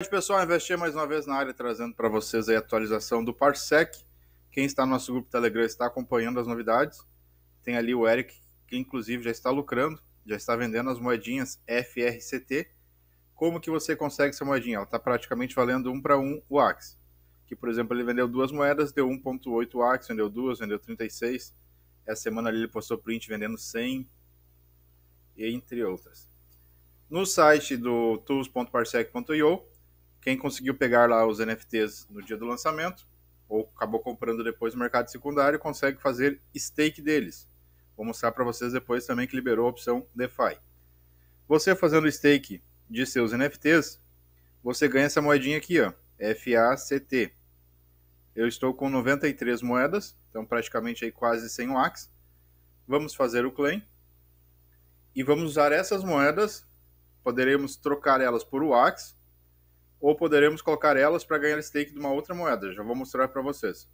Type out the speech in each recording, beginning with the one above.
noite, pessoal. Investir mais uma vez na área, trazendo para vocês a atualização do Parsec. Quem está no nosso grupo Telegram está acompanhando as novidades. Tem ali o Eric, que inclusive já está lucrando, já está vendendo as moedinhas FRCT. Como que você consegue essa moedinha? Ela está praticamente valendo um para um o Axe. Que, por exemplo, ele vendeu duas moedas, deu 1.8 Axe, vendeu duas, vendeu 36. Essa semana ali ele postou print vendendo 100, entre outras. No site do tools.parsec.io quem conseguiu pegar lá os NFTs no dia do lançamento, ou acabou comprando depois no mercado secundário, consegue fazer stake deles. Vou mostrar para vocês depois também que liberou a opção DeFi. Você fazendo stake de seus NFTs, você ganha essa moedinha aqui, ó, FACT. Eu estou com 93 moedas, então praticamente aí quase 100 wax. Vamos fazer o claim e vamos usar essas moedas, poderemos trocar elas por wax ou poderemos colocar elas para ganhar stake de uma outra moeda. Já vou mostrar para vocês.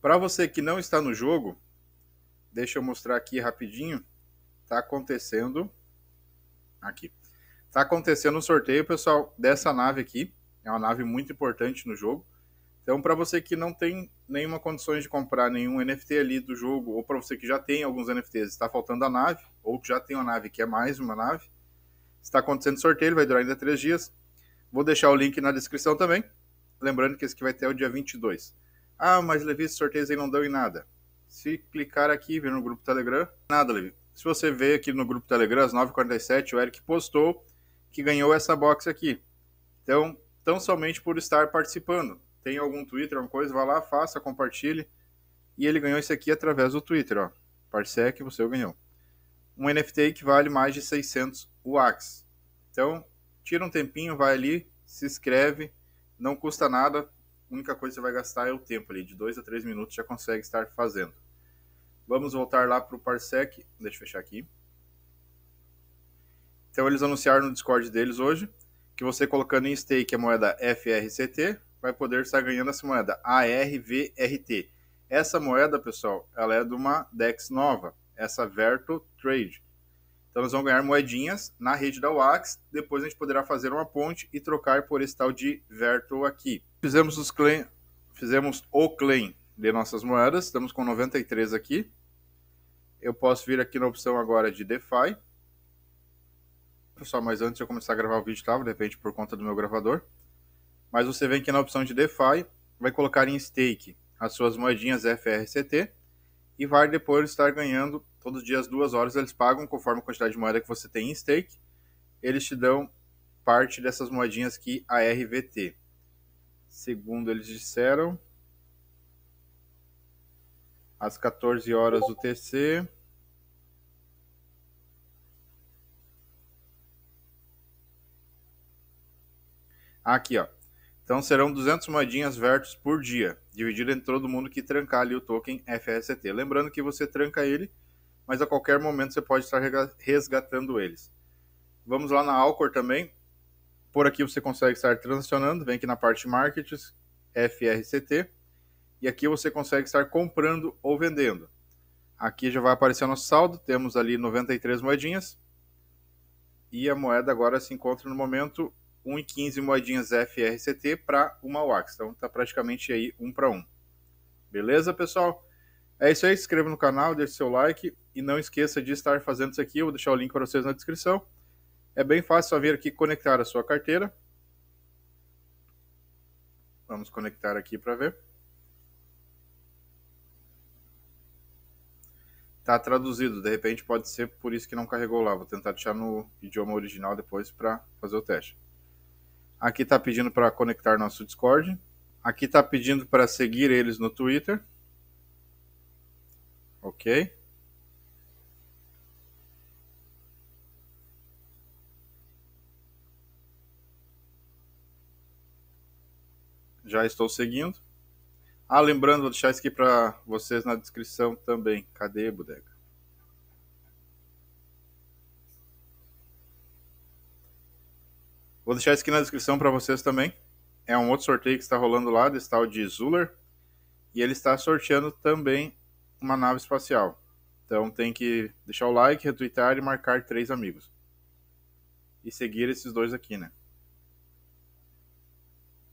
Para você que não está no jogo, deixa eu mostrar aqui rapidinho. Está acontecendo aqui. Está acontecendo um sorteio, pessoal, dessa nave aqui. É uma nave muito importante no jogo. Então, para você que não tem nenhuma condições de comprar nenhum NFT ali do jogo, ou para você que já tem alguns NFTs, está faltando a nave, ou que já tem uma nave que é mais uma nave, Está acontecendo sorteio, ele vai durar ainda três dias. Vou deixar o link na descrição também. Lembrando que esse aqui vai até o dia 22. Ah, mas Levi, esses sorteios aí não dão em nada. Se clicar aqui, vir no grupo Telegram, nada, Levi. Se você ver aqui no grupo Telegram, às 9h47, o Eric postou que ganhou essa box aqui. Então, tão somente por estar participando. Tem algum Twitter, alguma coisa, vá lá, faça, compartilhe. E ele ganhou isso aqui através do Twitter, ó. que você ganhou um NFT que vale mais de 600 UAX. Então, tira um tempinho, vai ali, se inscreve, não custa nada, a única coisa que você vai gastar é o tempo ali, de 2 a 3 minutos já consegue estar fazendo. Vamos voltar lá para o Parsec, deixa eu fechar aqui. Então, eles anunciaram no Discord deles hoje que você colocando em stake a moeda FRCT vai poder estar ganhando essa moeda ARVRT. Essa moeda, pessoal, ela é de uma DEX nova essa Verto Trade. Então nós vamos ganhar moedinhas na rede da Wax, depois a gente poderá fazer uma ponte e trocar por esse tal de Verto aqui. Fizemos, os claim, fizemos o claim de nossas moedas, estamos com 93 aqui. Eu posso vir aqui na opção agora de DeFi. Pessoal, mas antes de eu começar a gravar o vídeo, tava, tá? de repente por conta do meu gravador. Mas você vem aqui na opção de DeFi, vai colocar em stake as suas moedinhas FRCT e vai depois estar ganhando todos os dias duas horas. Eles pagam conforme a quantidade de moeda que você tem em stake. Eles te dão parte dessas moedinhas que a RVT. Segundo eles disseram, às 14 horas do TC. Aqui, ó. Então serão 200 moedinhas Vertus por dia, dividido entre todo mundo que trancar ali o token FST. Lembrando que você tranca ele, mas a qualquer momento você pode estar resgatando eles. Vamos lá na Alcor também. Por aqui você consegue estar transacionando, vem aqui na parte Markets, FRCT, e aqui você consegue estar comprando ou vendendo. Aqui já vai aparecer o nosso saldo, temos ali 93 moedinhas. E a moeda agora se encontra no momento 1,15 moedinhas FRCT para uma WAX. Então tá praticamente aí um para um. Beleza, pessoal? É isso aí, se inscreva no canal, deixe seu like e não esqueça de estar fazendo isso aqui. Eu vou deixar o link para vocês na descrição. É bem fácil só vir aqui conectar a sua carteira. Vamos conectar aqui para ver. Tá traduzido, de repente pode ser por isso que não carregou lá. Vou tentar deixar no idioma original depois para fazer o teste. Aqui está pedindo para conectar nosso Discord. Aqui está pedindo para seguir eles no Twitter. Ok. Já estou seguindo. Ah, lembrando, vou deixar isso aqui para vocês na descrição também. Cadê, bodega? Vou deixar isso aqui na descrição para vocês também. É um outro sorteio que está rolando lá, desse tal de Zuller. E ele está sorteando também uma nave espacial. Então tem que deixar o like, retweetar e marcar três amigos. E seguir esses dois aqui, né?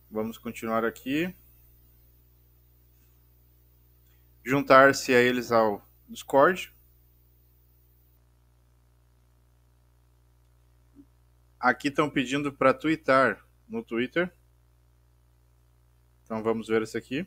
Vamos continuar aqui. Juntar-se a eles ao Discord Aqui estão pedindo para twittar no Twitter. Então vamos ver esse aqui.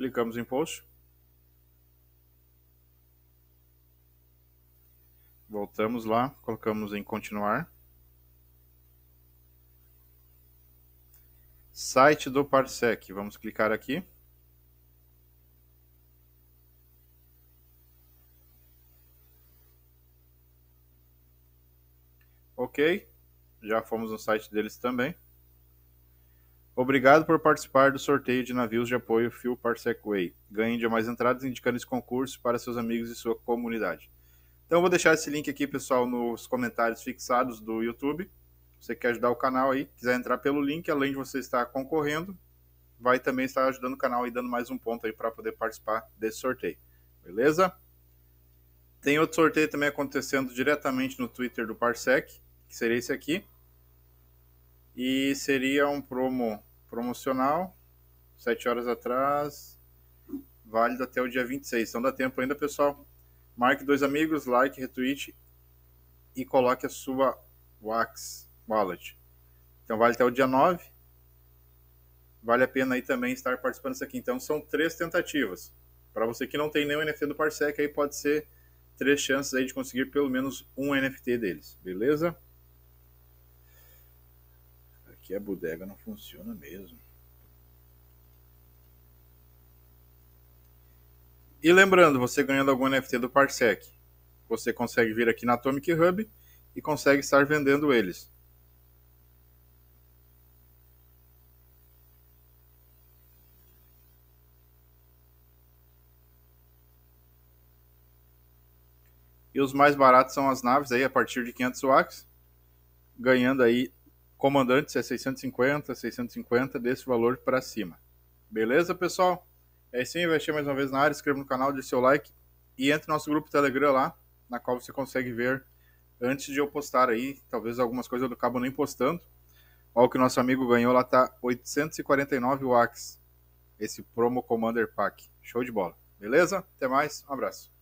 Clicamos em Post. Voltamos lá, colocamos em Continuar. Site do Parsec, vamos clicar aqui. Ok, já fomos no site deles também. Obrigado por participar do sorteio de navios de apoio fio Parsec Way. Ganhe de mais entradas indicando esse concurso para seus amigos e sua comunidade. Então eu vou deixar esse link aqui, pessoal, nos comentários fixados do YouTube. Você quer ajudar o canal aí, quiser entrar pelo link, além de você estar concorrendo, vai também estar ajudando o canal e dando mais um ponto aí para poder participar desse sorteio. Beleza? Tem outro sorteio também acontecendo diretamente no Twitter do Parsec, que seria esse aqui. E seria um promo promocional, sete horas atrás, válido até o dia 26. Então dá tempo ainda, pessoal. Marque dois amigos, like, retweet e coloque a sua Wax Wallet. Então vale até o dia 9. Vale a pena aí também estar participando disso aqui. Então são três tentativas. Para você que não tem nenhum NFT do Parsec, aí pode ser três chances aí de conseguir pelo menos um NFT deles, beleza? aqui a bodega não funciona mesmo. E lembrando, você ganhando algum NFT do Parsec, você consegue vir aqui na Atomic Hub e consegue estar vendendo eles. E os mais baratos são as naves aí a partir de 500 watts, ganhando aí comandantes é 650, 650 desse valor para cima. Beleza, pessoal? É isso aí, investir mais uma vez na área, inscreva no canal, deixe seu like e entre no nosso grupo Telegram lá, na qual você consegue ver antes de eu postar aí, talvez algumas coisas eu acabo nem postando. Olha o que nosso amigo ganhou lá, tá 849 watts, esse Promo Commander Pack. Show de bola. Beleza? Até mais, um abraço.